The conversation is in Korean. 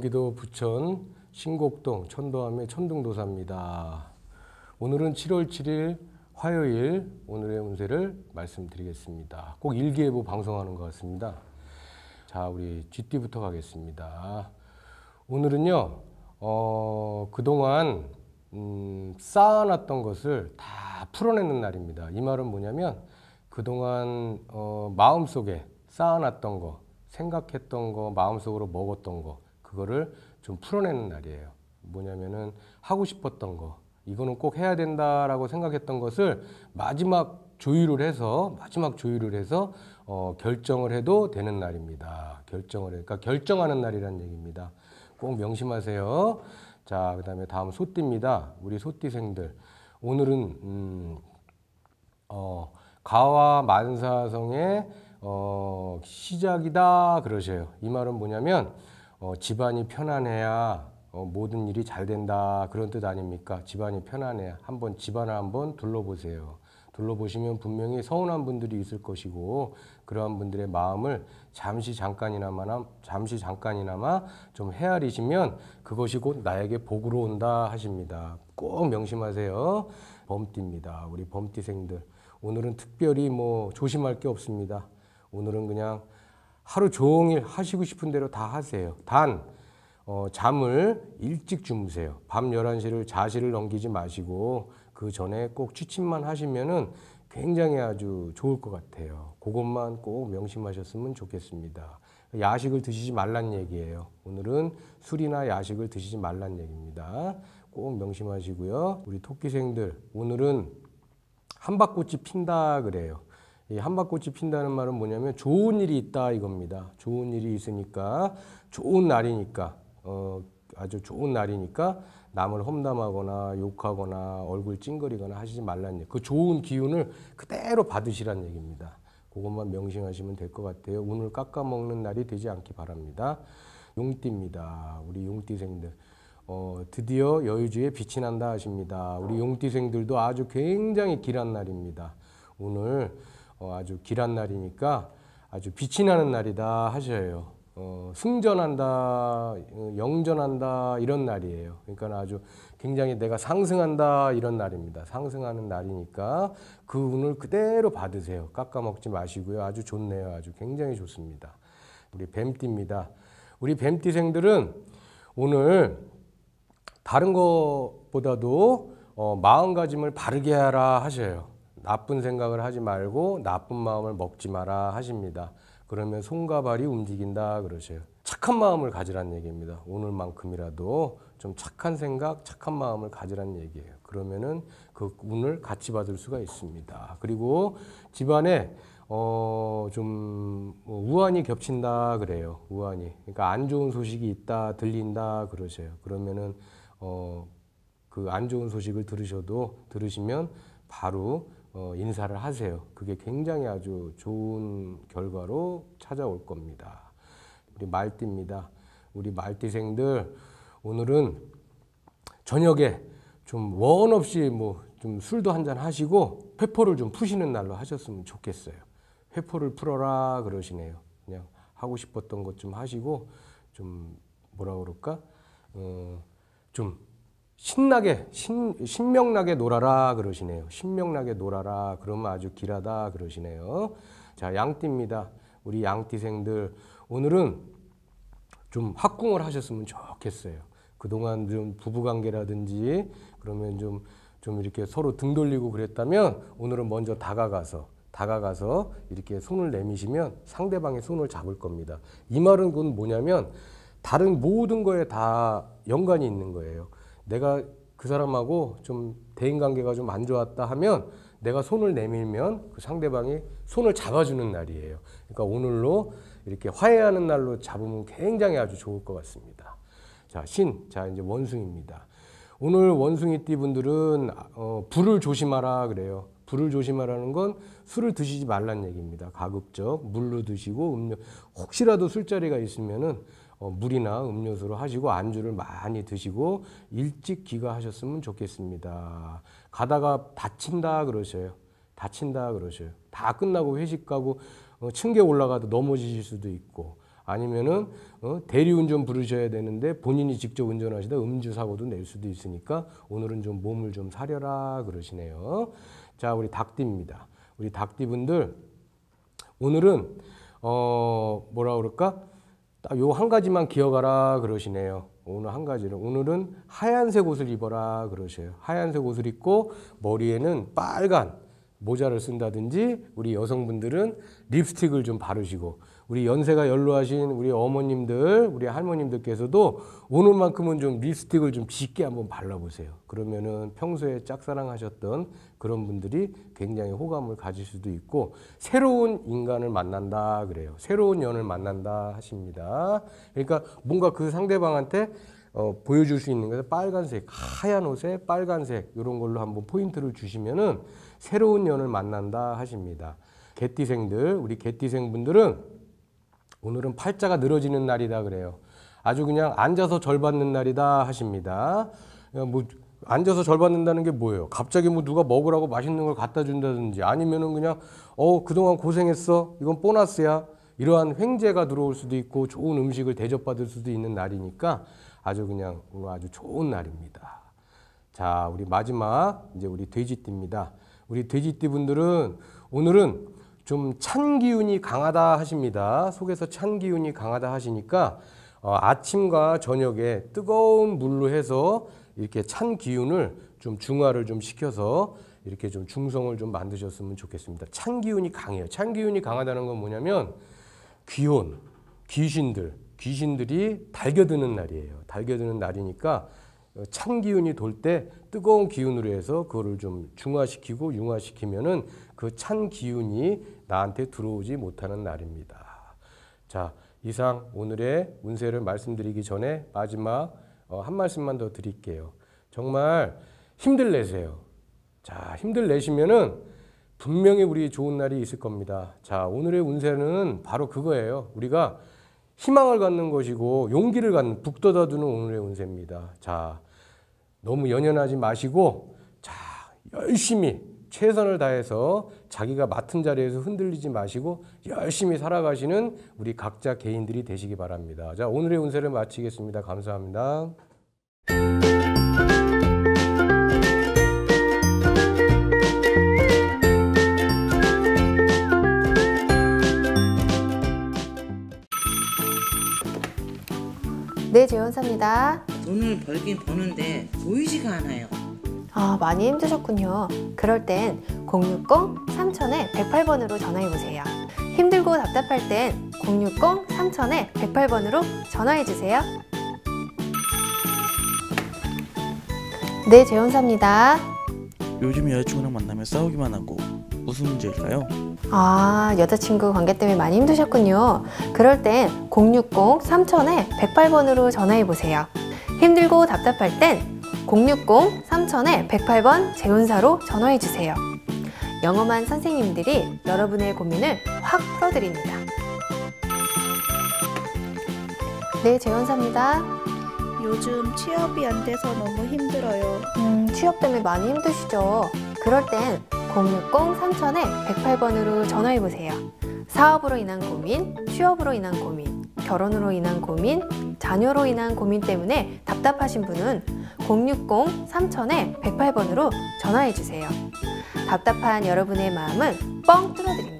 경기도 부천 신곡동 천도암의 천둥도사입니다. 오늘은 7월 7일 화요일 오늘의 운세를 말씀드리겠습니다. 꼭 일기예보 방송하는 것 같습니다. 자, 우리 쥐띠부터 가겠습니다. 오늘은요, 어, 그동안 음, 쌓아놨던 것을 다 풀어내는 날입니다. 이 말은 뭐냐면 그동안 어, 마음속에 쌓아놨던 거, 생각했던 거, 마음속으로 먹었던 거 그거를 좀 풀어내는 날이에요. 뭐냐면은 하고 싶었던 거, 이거는 꼭 해야 된다라고 생각했던 것을 마지막 조율을 해서 마지막 조율을 해서 어, 결정을 해도 되는 날입니다. 결정을 해. 그러니까 결정하는 날이라는 얘기입니다. 꼭 명심하세요. 자, 그다음에 다음 소띠입니다. 우리 소띠생들 오늘은 음, 어, 가와 만사성의 어, 시작이다 그러셔요. 이 말은 뭐냐면 어, 집안이 편안해야 어, 모든 일이 잘 된다 그런 뜻 아닙니까? 집안이 편안해 한번 집안을 한번 둘러보세요. 둘러보시면 분명히 서운한 분들이 있을 것이고 그러한 분들의 마음을 잠시 잠깐이나마 잠시 잠깐이나마 좀 헤아리시면 그것이 곧 나에게 복으로 온다 하십니다. 꼭 명심하세요. 범띠입니다. 우리 범띠생들 오늘은 특별히 뭐 조심할 게 없습니다. 오늘은 그냥 하루 종일 하시고 싶은 대로 다 하세요. 단 어, 잠을 일찍 주무세요. 밤 11시를 자시를 넘기지 마시고 그 전에 꼭 취침만 하시면은 굉장히 아주 좋을 것 같아요. 그것만 꼭 명심하셨으면 좋겠습니다. 야식을 드시지 말란 얘기예요. 오늘은 술이나 야식을 드시지 말란 얘기입니다. 꼭 명심하시고요. 우리 토끼생들 오늘은 한바꽃이 핀다 그래요. 이한바꽃이 핀다는 말은 뭐냐면 좋은 일이 있다 이겁니다. 좋은 일이 있으니까 좋은 날이니까 어, 아주 좋은 날이니까 남을 험담하거나 욕하거나 얼굴 찡그리거나 하시지 말라는 얘기. 그 좋은 기운을 그대로 받으시라는 얘기입니다. 그것만 명심하시면 될 것 같아요. 오늘 깎아먹는 날이 되지 않기 바랍니다. 용띠입니다. 우리 용띠생들. 어, 드디어 여유주의 빛이 난다 하십니다. 우리 용띠생들도 아주 굉장히 길한 날입니다. 오늘 어, 아주 길한 날이니까 아주 빛이 나는 날이다 하셔요. 어, 승전한다, 어, 영전한다 이런 날이에요. 그러니까 아주 굉장히 내가 상승한다 이런 날입니다. 상승하는 날이니까 그 운을 그대로 받으세요. 깎아 먹지 마시고요. 아주 좋네요. 아주 굉장히 좋습니다. 우리 뱀띠입니다. 우리 뱀띠생들은 오늘 다른 것보다도 어, 마음가짐을 바르게 하라 하셔요. 나쁜 생각을 하지 말고 나쁜 마음을 먹지 마라 하십니다. 그러면 손과 발이 움직인다 그러세요. 착한 마음을 가지란 얘기입니다. 오늘만큼이라도 좀 착한 생각, 착한 마음을 가지란 얘기예요. 그러면은 그 운을 같이 받을 수가 있습니다. 그리고 집안에 어좀 뭐 우환이 겹친다 그래요. 우환이. 그러니까 안 좋은 소식이 있다 들린다 그러세요. 그러면은 어 그 안 좋은 소식을 들으셔도 들으시면 바로 어, 인사를 하세요. 그게 굉장히 아주 좋은 결과로 찾아올 겁니다. 우리 말띠입니다. 우리 말띠생들 오늘은 저녁에 좀 원 없이 뭐 좀 술도 한잔 하시고 회포를 좀 푸시는 날로 하셨으면 좋겠어요. 회포를 풀어라 그러시네요. 그냥 하고 싶었던 것 좀 하시고 좀 뭐라 그럴까 어, 좀 신나게 신, 신명나게 놀아라 그러시네요. 신명나게 놀아라 그러면 아주 길하다 그러시네요. 자 양띠입니다. 우리 양띠생들 오늘은 좀 합궁을 하셨으면 좋겠어요. 그동안 좀 부부관계라든지 그러면 좀 좀 이렇게 서로 등 돌리고 그랬다면 오늘은 먼저 다가가서 다가가서 이렇게 손을 내미시면 상대방의 손을 잡을 겁니다. 이 말은 그건 뭐냐면 다른 모든 거에 다 연관이 있는 거예요. 내가 그 사람하고 좀 대인관계가 좀 안 좋았다 하면 내가 손을 내밀면 그 상대방이 손을 잡아주는 날이에요. 그러니까 오늘로 이렇게 화해하는 날로 잡으면 굉장히 아주 좋을 것 같습니다. 자, 신. 자, 이제 원숭입니다. 이 오늘 원숭이 띠분들은 어, 불을 조심하라 그래요. 불을 조심하라는 건 술을 드시지 말란 얘기입니다. 가급적 물로 드시고 음료 혹시라도 술자리가 있으면은 어, 물이나 음료수로 하시고 안주를 많이 드시고 일찍 귀가하셨으면 좋겠습니다. 가다가 다친다 그러셔요. 다친다 그러셔요. 다 끝나고 회식 가고 어, 층계 올라가도 넘어지실 수도 있고 아니면은 어, 대리운전 부르셔야 되는데 본인이 직접 운전하시다 음주 사고도 낼 수도 있으니까 오늘은 좀 몸을 좀 사려라 그러시네요. 자 우리 닭띠입니다. 우리 닭띠분들 오늘은 어 뭐라 그럴까 딱요한 가지만 기억하라 그러시네요. 오늘 한 가지를 오늘은 하얀색 옷을 입어라 그러셔요. 하얀색 옷을 입고 머리에는 빨간 모자를 쓴다든지 우리 여성분들은 립스틱을 좀 바르시고 우리 연세가 연로하신 우리 어머님들, 우리 할머님들께서도 오늘만큼은 좀 립스틱을 좀 짙게 한번 발라보세요. 그러면은 평소에 짝사랑하셨던 그런 분들이 굉장히 호감을 가질 수도 있고 새로운 인간을 만난다 그래요. 새로운 연을 만난다 하십니다. 그러니까 뭔가 그 상대방한테 어, 보여줄 수 있는 것은 빨간색, 하얀 옷에 빨간색 이런 걸로 한번 포인트를 주시면은 새로운 연을 만난다 하십니다. 개띠생들, 우리 개띠생 분들은 오늘은 팔자가 늘어지는 날이다 그래요. 아주 그냥 앉아서 절 받는 날이다 하십니다. 뭐 앉아서 절 받는다는 게 뭐예요? 갑자기 뭐 누가 먹으라고 맛있는 걸 갖다 준다든지 아니면은 그냥 어 그동안 고생했어 이건 보너스야 이러한 횡재가 들어올 수도 있고 좋은 음식을 대접받을 수도 있는 날이니까 아주 그냥 오늘 아주 좋은 날입니다. 자 우리 마지막 이제 우리 돼지띠입니다. 우리 돼지띠 분들은 오늘은 좀찬 기운이 강하다 하십니다. 속에서 찬 기운이 강하다 하시니까 어, 아침과 저녁에 뜨거운 물로 해서 이렇게 찬 기운을 좀 중화를 좀 시켜서 이렇게 좀 중성을 좀 만드셨으면 좋겠습니다. 찬 기운이 강해요. 찬 기운이 강하다는 건 뭐냐면 귀혼, 귀신들, 귀신들이 달겨드는 날이에요. 달겨드는 날이니까 어, 찬 기운이 돌 때 뜨거운 기운으로 해서 그거를 좀 중화시키고 융화시키면은 그 찬 기운이 나한테 들어오지 못하는 날입니다. 자, 이상 오늘의 운세를 말씀드리기 전에 마지막 어, 한 말씀만 더 드릴게요. 정말 힘들 내세요. 자, 힘들 내시면은 분명히 우리 좋은 날이 있을 겁니다. 자, 오늘의 운세는 바로 그거예요. 우리가 희망을 갖는 것이고 용기를 갖는 북돋아주는 오늘의 운세입니다. 자, 너무 연연하지 마시고 자, 열심히 최선을 다해서 자기가 맡은 자리에서 흔들리지 마시고 열심히 살아가시는 우리 각자 개인들이 되시기 바랍니다. 자, 오늘의 운세를 마치겠습니다. 감사합니다. 네, 재원사입니다. 돈을 벌긴 버는데 보이지가 않아요. 아, 많이 힘드셨군요. 그럴 땐 060-3000-108번으로 전화해보세요. 힘들고 답답할 땐 060-3000-108번으로 전화해주세요. 네, 재혼사입니다. 요즘 여자친구랑 만나면 싸우기만 하고 무슨 문제일까요? 아, 여자친구 관계 때문에 많이 힘드셨군요. 그럴 땐 060-3000-108번으로 전화해보세요. 힘들고 답답할 땐 060-3000-108번 재운사로 전화해주세요. 영험한 선생님들이 여러분의 고민을 확 풀어드립니다. 네, 재원사입니다. 요즘 취업이 안 돼서 너무 힘들어요. 음, 취업 때문에 많이 힘드시죠? 그럴 땐 060-3000-108번으로 전화해보세요. 사업으로 인한 고민, 취업으로 인한 고민, 결혼으로 인한 고민, 자녀로 인한 고민 때문에 답답하신 분은 060-3000-108번으로 전화해 주세요. 답답한 여러분의 마음은 뻥 뚫어드립니다.